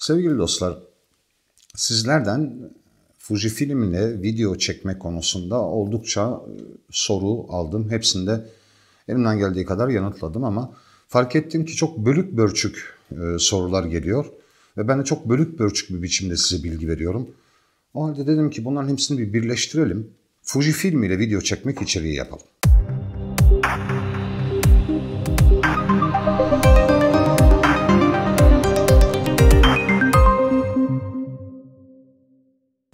Sevgili dostlar, sizlerden Fujifilm ile video çekme konusunda oldukça e, soru aldım. Hepsinde elimden geldiği kadar yanıtladım ama fark ettim ki çok bölük bölçük e, sorular geliyor. Ve ben de çok bölük bölçük bir biçimde size bilgi veriyorum. O halde dedim ki bunların hepsini bir birleştirelim. Fujifilm ile video çekmek içeriği yapalım.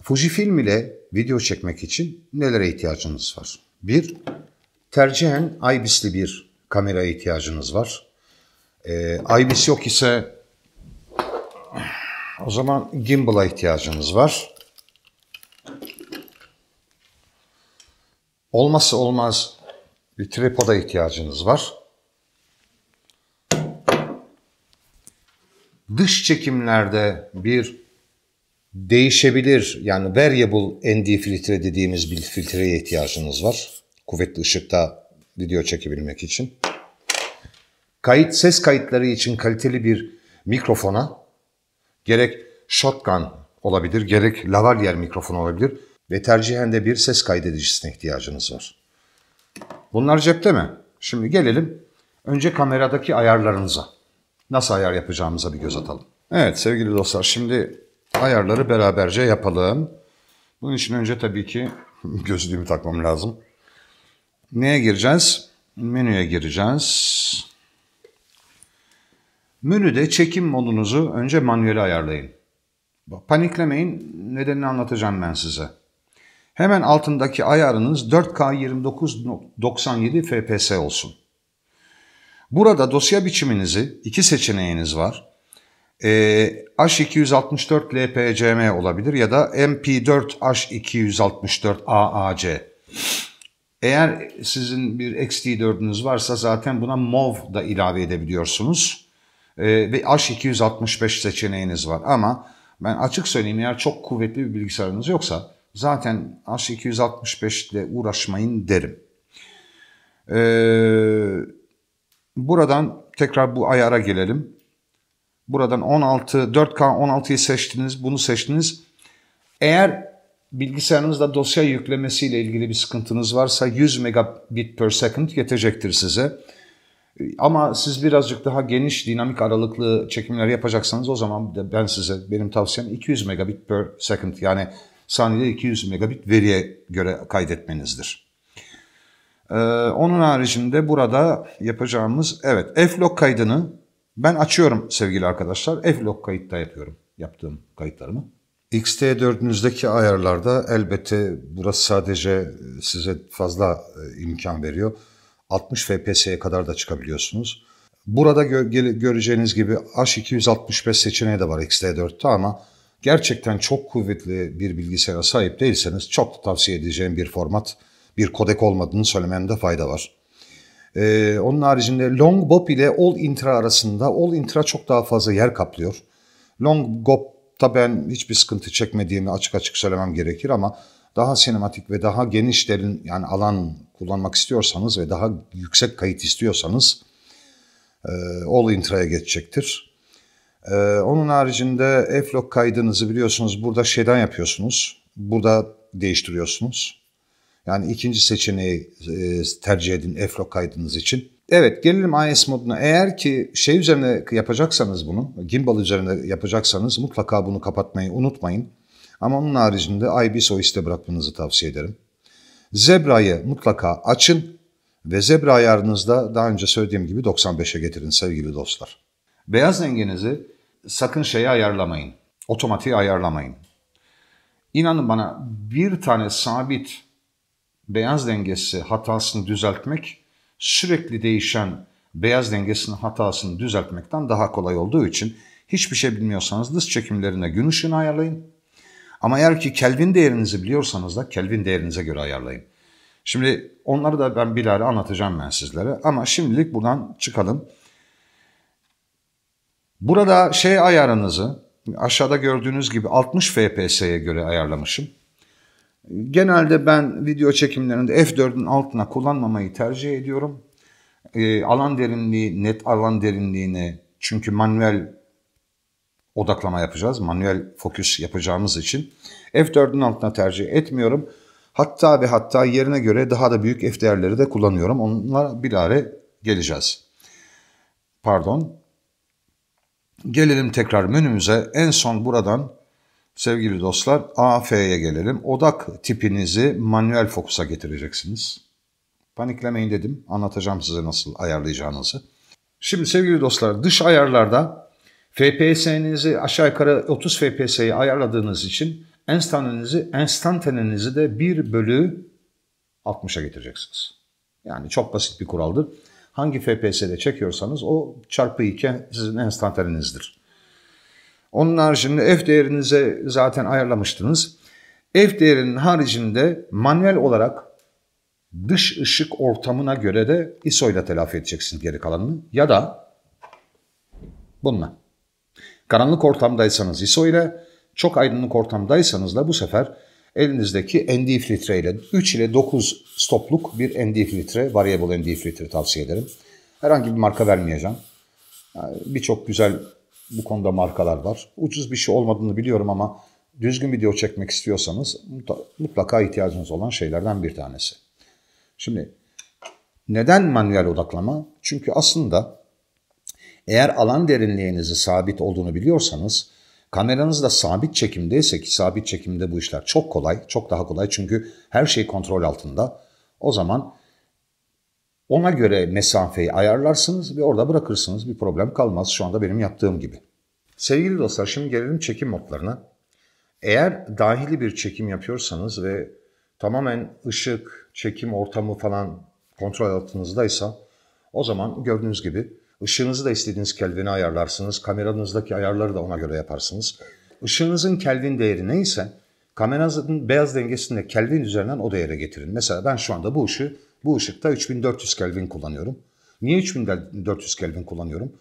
Fujifilm ile video çekmek için nelere ihtiyacınız var? 1. Tercihen IBIS'li bir kameraya ihtiyacınız var. Ee, IBIS yok ise o zaman gimbal'a ihtiyacınız var. Olması olmaz bir tripoda ihtiyacınız var. Dış çekimlerde bir değişebilir yani variable ND filtre dediğimiz bir filtreye ihtiyacınız var. Kuvvetli ışıkta video çekebilmek için. Kayıt ses kayıtları için kaliteli bir mikrofona gerek shotgun olabilir, gerek lavalier mikrofon olabilir ve tercihen de bir ses kaydedicisine ihtiyacınız var. Bunlar cepte mi? Şimdi gelelim önce kameradaki ayarlarınıza. Nasıl ayar yapacağımıza bir göz atalım. Evet sevgili dostlar şimdi ayarları beraberce yapalım. Bunun için önce tabii ki gözlüğümü takmam lazım. Neye gireceğiz? Menüye gireceğiz. Menüde çekim modunuzu önce manuel ayarlayın. Paniklemeyin, nedenini anlatacağım ben size. Hemen altındaki ayarınız 4K 2997 FPS olsun. Burada dosya biçiminizi iki seçeneğiniz var. Ee, H264 LPCM olabilir ya da MP4H264 AAC. Eğer sizin bir XT4'ünüz varsa zaten buna MOV da ilave edebiliyorsunuz. Ee, ve H265 seçeneğiniz var ama ben açık söyleyeyim eğer çok kuvvetli bir bilgisayarınız yoksa zaten H265 ile uğraşmayın derim. Ee, buradan tekrar bu ayara gelelim. Buradan 16, 4K 16'yı seçtiniz, bunu seçtiniz. Eğer bilgisayarınızda dosya yüklemesiyle ilgili bir sıkıntınız varsa 100 megabit per second yetecektir size. Ama siz birazcık daha geniş dinamik aralıklı çekimler yapacaksanız o zaman ben size benim tavsiyem 200 megabit per second yani saniyede 200 megabit veriye göre kaydetmenizdir. Ee, onun haricinde burada yapacağımız evet F-Log kaydını ben açıyorum sevgili arkadaşlar. Evlog kayıtta yapıyorum yaptığım kayıtlarımı. XT4'ünüzdeki ayarlarda elbette burası sadece e, size fazla e, imkan veriyor. 60 FPS'ye kadar da çıkabiliyorsunuz. Burada gö- göreceğiniz gibi H265 seçeneği de var XT4'te ama gerçekten çok kuvvetli bir bilgisayara sahip değilseniz çok da tavsiye edeceğim bir format, bir kodek olmadığını söylememde fayda var. Ee, onun haricinde long bop ile all intra arasında all intra çok daha fazla yer kaplıyor. Long bop'ta ben hiçbir sıkıntı çekmediğimi açık açık söylemem gerekir ama daha sinematik ve daha geniş derin yani alan kullanmak istiyorsanız ve daha yüksek kayıt istiyorsanız e, all intra'ya geçecektir. Ee, onun haricinde F-Log kaydınızı biliyorsunuz burada şeyden yapıyorsunuz. Burada değiştiriyorsunuz. Yani ikinci seçeneği e, tercih edin Eflo kaydınız için. Evet gelelim IS moduna. Eğer ki şey üzerine yapacaksanız bunu, gimbal üzerine yapacaksanız mutlaka bunu kapatmayı unutmayın. Ama onun haricinde IBIS iste bırakmanızı tavsiye ederim. Zebra'yı mutlaka açın ve Zebra ayarınızda daha önce söylediğim gibi 95'e getirin sevgili dostlar. Beyaz renginizi sakın şeyi ayarlamayın. Otomatiğe ayarlamayın. İnanın bana bir tane sabit beyaz dengesi hatasını düzeltmek sürekli değişen beyaz dengesinin hatasını düzeltmekten daha kolay olduğu için hiçbir şey bilmiyorsanız dış çekimlerine gün ışığını ayarlayın. Ama eğer ki Kelvin değerinizi biliyorsanız da Kelvin değerinize göre ayarlayın. Şimdi onları da ben bilahare anlatacağım ben sizlere ama şimdilik buradan çıkalım. Burada şey ayarınızı aşağıda gördüğünüz gibi 60 FPS'ye göre ayarlamışım. Genelde ben video çekimlerinde F4'ün altına kullanmamayı tercih ediyorum. E, alan derinliği, net alan derinliğini çünkü manuel odaklama yapacağız. Manuel fokus yapacağımız için F4'ün altına tercih etmiyorum. Hatta ve hatta yerine göre daha da büyük F değerleri de kullanıyorum. bir ara geleceğiz. Pardon. Gelelim tekrar menümüze. En son buradan Sevgili dostlar AF'ye gelelim. Odak tipinizi manuel fokusa getireceksiniz. Paniklemeyin dedim. Anlatacağım size nasıl ayarlayacağınızı. Şimdi sevgili dostlar dış ayarlarda FPS'nizi aşağı yukarı 30 FPS'ye ayarladığınız için enstanenizi, enstantanenizi de 1 bölü 60'a getireceksiniz. Yani çok basit bir kuraldır. Hangi FPS'de çekiyorsanız o çarpı 2 sizin enstantanenizdir. Onun haricinde F değerinize zaten ayarlamıştınız. F değerinin haricinde manuel olarak dış ışık ortamına göre de ISO ile telafi edeceksiniz geri kalanını. Ya da bununla. Karanlık ortamdaysanız ISO ile, çok aydınlık ortamdaysanız da bu sefer elinizdeki ND filtre ile 3 ile 9 stopluk bir ND filtre, variable ND filtre tavsiye ederim. Herhangi bir marka vermeyeceğim. Birçok güzel bu konuda markalar var. Ucuz bir şey olmadığını biliyorum ama düzgün video çekmek istiyorsanız mutlaka ihtiyacınız olan şeylerden bir tanesi. Şimdi neden manuel odaklama? Çünkü aslında eğer alan derinliğinizi sabit olduğunu biliyorsanız kameranız da sabit çekimdeyse ki sabit çekimde bu işler çok kolay, çok daha kolay çünkü her şey kontrol altında. O zaman ona göre mesafeyi ayarlarsınız ve orada bırakırsınız. Bir problem kalmaz şu anda benim yaptığım gibi. Sevgili dostlar şimdi gelelim çekim modlarına. Eğer dahili bir çekim yapıyorsanız ve tamamen ışık, çekim ortamı falan kontrol altınızdaysa o zaman gördüğünüz gibi ışığınızı da istediğiniz kelvini ayarlarsınız. Kameranızdaki ayarları da ona göre yaparsınız. Işığınızın kelvin değeri neyse kameranızın beyaz dengesinde kelvin üzerinden o değere getirin. Mesela ben şu anda bu ışığı bu ışıkta 3400 Kelvin kullanıyorum. Niye 3400 Kelvin kullanıyorum?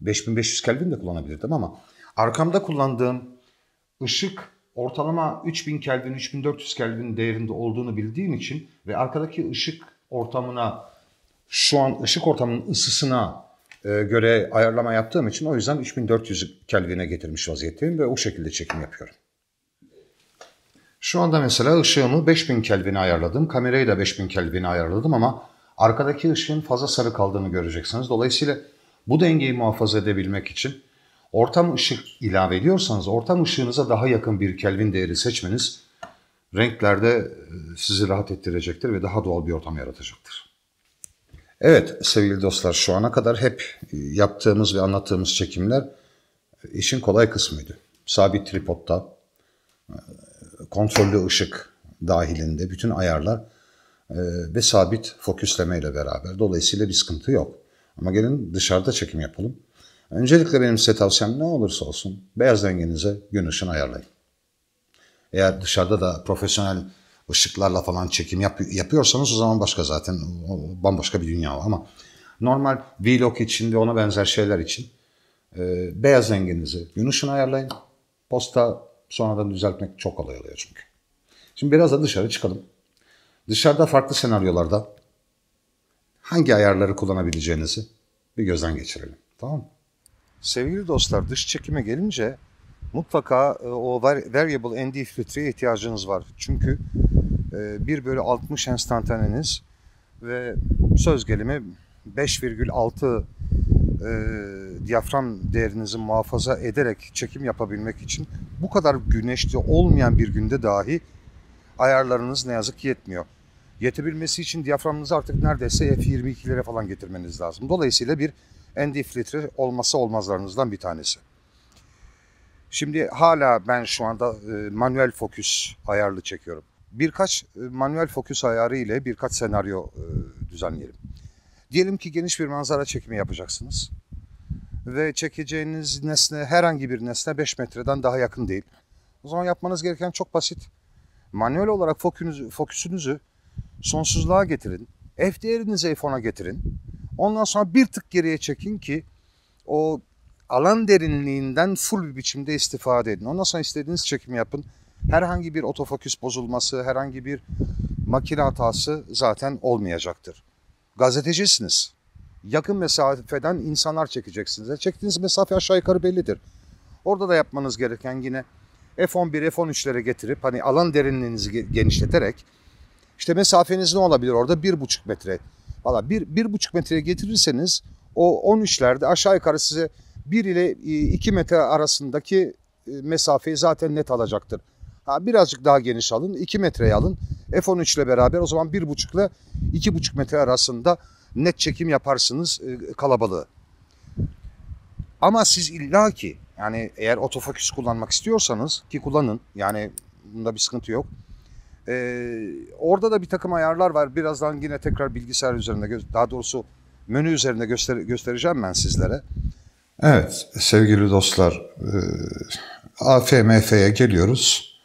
5500 Kelvin de kullanabilirdim ama arkamda kullandığım ışık ortalama 3000 Kelvin, 3400 Kelvin değerinde olduğunu bildiğim için ve arkadaki ışık ortamına, şu an ışık ortamının ısısına e, göre ayarlama yaptığım için o yüzden 3400 Kelvin'e getirmiş vaziyetteyim ve o şekilde çekim yapıyorum. Şu anda mesela ışığımı 5000 Kelvin'e ayarladım. Kamerayı da 5000 Kelvin'e ayarladım ama arkadaki ışığın fazla sarı kaldığını göreceksiniz. Dolayısıyla bu dengeyi muhafaza edebilmek için ortam ışık ilave ediyorsanız ortam ışığınıza daha yakın bir Kelvin değeri seçmeniz renklerde e, sizi rahat ettirecektir ve daha doğal bir ortam yaratacaktır. Evet sevgili dostlar şu ana kadar hep e, yaptığımız ve anlattığımız çekimler e, işin kolay kısmıydı. Sabit tripodta kontrollü ışık dahilinde bütün ayarlar e, ve sabit fokusleme ile beraber. Dolayısıyla bir sıkıntı yok. Ama gelin dışarıda çekim yapalım. Öncelikle benim size tavsiyem ne olursa olsun beyaz renginize gün ışını ayarlayın. Eğer dışarıda da profesyonel ışıklarla falan çekim yap yapıyorsanız o zaman başka zaten bambaşka bir dünya var ama normal vlog için ve ona benzer şeyler için e, beyaz renginizi gün ışını ayarlayın. Posta Sonradan düzeltmek çok kolay oluyor çünkü. Şimdi biraz da dışarı çıkalım. Dışarıda farklı senaryolarda hangi ayarları kullanabileceğinizi bir gözden geçirelim. Tamam mı? Sevgili dostlar dış çekime gelince mutlaka e, o variable ND filtreye ihtiyacınız var. Çünkü e, bir böyle 60 enstantaneniz ve söz gelimi 5,6 e, diyafram değerinizi muhafaza ederek çekim yapabilmek için bu kadar güneşli olmayan bir günde dahi ayarlarınız ne yazık ki yetmiyor. Yetebilmesi için diyaframınızı artık neredeyse F22'lere falan getirmeniz lazım. Dolayısıyla bir ND filtre olmazsa olmazlarınızdan bir tanesi. Şimdi hala ben şu anda e, manuel fokus ayarlı çekiyorum. Birkaç e, manuel fokus ayarı ile birkaç senaryo e, düzenleyelim. Diyelim ki geniş bir manzara çekimi yapacaksınız ve çekeceğiniz nesne herhangi bir nesne 5 metreden daha yakın değil. O zaman yapmanız gereken çok basit. Manuel olarak fokünüzü, fokusunuzu sonsuzluğa getirin. F değerinizi F10'a getirin. Ondan sonra bir tık geriye çekin ki o alan derinliğinden full bir biçimde istifade edin. Ondan sonra istediğiniz çekimi yapın. Herhangi bir otofokus bozulması, herhangi bir makine hatası zaten olmayacaktır. Gazetecisiniz yakın mesafeden insanlar çekeceksiniz. Çektiğiniz mesafe aşağı yukarı bellidir. Orada da yapmanız gereken yine F11, F13'lere getirip hani alan derinliğinizi genişleterek işte mesafeniz ne olabilir orada? 1,5 metre. Valla 1,5 metreye getirirseniz o 13'lerde aşağı yukarı size 1 ile 2 e, metre arasındaki e, mesafeyi zaten net alacaktır. Ha, birazcık daha geniş alın. 2 metreye alın. F13 ile beraber o zaman 1,5 ile 2,5 metre arasında net çekim yaparsınız e, kalabalığı. Ama siz illa ki yani eğer otofokus kullanmak istiyorsanız ki kullanın yani bunda bir sıkıntı yok. Ee, orada da bir takım ayarlar var. Birazdan yine tekrar bilgisayar üzerinde daha doğrusu menü üzerinde göster göstereceğim ben sizlere. Evet sevgili dostlar e, AFMF'ye geliyoruz.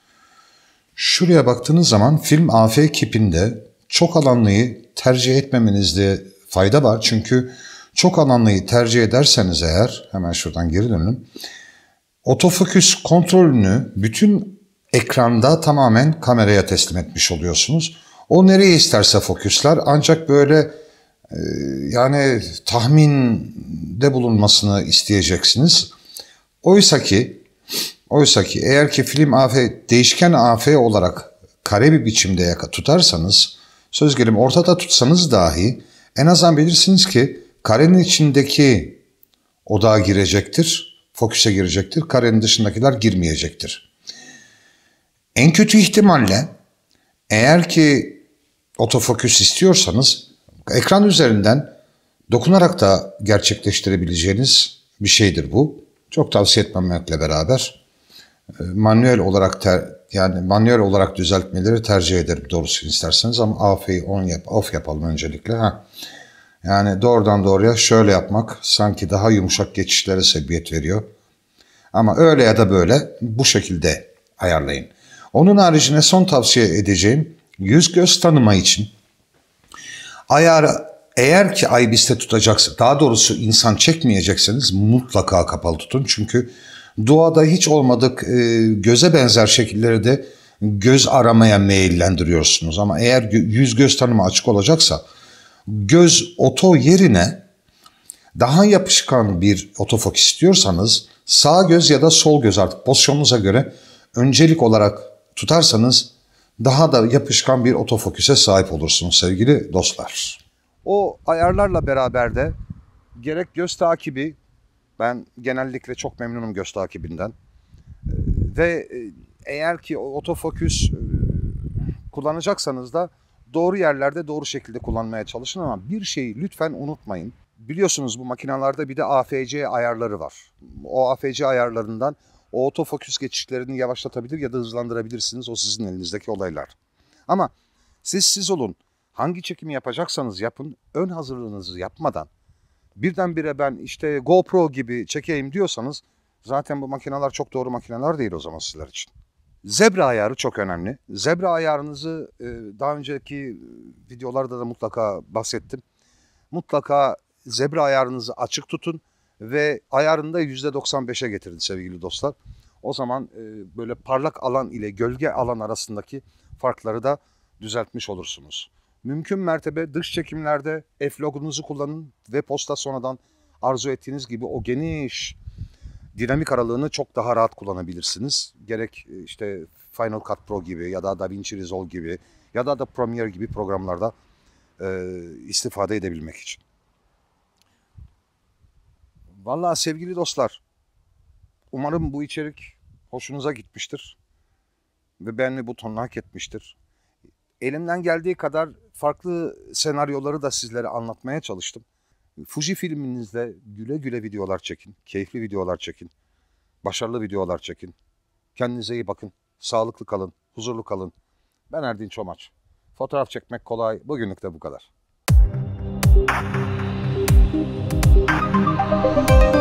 Şuraya baktığınız zaman film AF kipinde çok alanlıyı tercih etmemenizde fayda var. Çünkü çok alanlıyı tercih ederseniz eğer, hemen şuradan geri dönelim. Otofokus kontrolünü bütün ekranda tamamen kameraya teslim etmiş oluyorsunuz. O nereye isterse fokuslar ancak böyle e, yani tahminde bulunmasını isteyeceksiniz. Oysa ki oysa ki eğer ki film AF değişken AF olarak kare bir biçimde tutarsanız söz gelim ortada tutsanız dahi en azından bilirsiniz ki karenin içindeki odağa girecektir, fokuse girecektir. Karenin dışındakiler girmeyecektir. En kötü ihtimalle eğer ki otofoküs istiyorsanız ekran üzerinden dokunarak da gerçekleştirebileceğiniz bir şeydir bu. Çok tavsiye etmemekle beraber e, manuel olarak ter, yani manuel olarak düzeltmeleri tercih ederim doğrusu isterseniz ama AF'yi on yap, off yapalım öncelikle. Ha. Yani doğrudan doğruya şöyle yapmak sanki daha yumuşak geçişlere sebebiyet veriyor. Ama öyle ya da böyle bu şekilde ayarlayın. Onun haricinde son tavsiye edeceğim yüz göz tanıma için ayar eğer ki IBIS'te tutacaksa daha doğrusu insan çekmeyecekseniz mutlaka kapalı tutun. Çünkü duada hiç olmadık e, göze benzer şekilleri de göz aramaya meyillendiriyorsunuz. Ama eğer yüz göz tanımı açık olacaksa göz oto yerine daha yapışkan bir otofok istiyorsanız sağ göz ya da sol göz artık pozisyonunuza göre öncelik olarak tutarsanız daha da yapışkan bir otofoküse sahip olursunuz sevgili dostlar. O ayarlarla beraber de gerek göz takibi, ben genellikle çok memnunum göz takibinden. Ee, ve e, eğer ki otofokus e, kullanacaksanız da doğru yerlerde doğru şekilde kullanmaya çalışın ama bir şeyi lütfen unutmayın. Biliyorsunuz bu makinalarda bir de AFC ayarları var. O AFC ayarlarından o otofoküs geçişlerini yavaşlatabilir ya da hızlandırabilirsiniz. O sizin elinizdeki olaylar. Ama siz siz olun. Hangi çekimi yapacaksanız yapın. Ön hazırlığınızı yapmadan birdenbire ben işte GoPro gibi çekeyim diyorsanız zaten bu makineler çok doğru makineler değil o zaman sizler için. Zebra ayarı çok önemli. Zebra ayarınızı e, daha önceki e, videolarda da mutlaka bahsettim. Mutlaka zebra ayarınızı açık tutun ve ayarında %95'e getirin sevgili dostlar. O zaman e, böyle parlak alan ile gölge alan arasındaki farkları da düzeltmiş olursunuz. Mümkün mertebe dış çekimlerde f logunuzu kullanın ve posta sonradan arzu ettiğiniz gibi o geniş dinamik aralığını çok daha rahat kullanabilirsiniz. Gerek e, işte Final Cut Pro gibi ya da DaVinci Resolve gibi ya da da Premiere gibi programlarda e, istifade edebilmek için. Valla sevgili dostlar, umarım bu içerik hoşunuza gitmiştir ve beğenme butonunu hak etmiştir. Elimden geldiği kadar farklı senaryoları da sizlere anlatmaya çalıştım. Fuji filminizle güle güle videolar çekin, keyifli videolar çekin, başarılı videolar çekin. Kendinize iyi bakın, sağlıklı kalın, huzurlu kalın. Ben Erdin Çomaç. Fotoğraf çekmek kolay, bugünlük de bu kadar. Müzik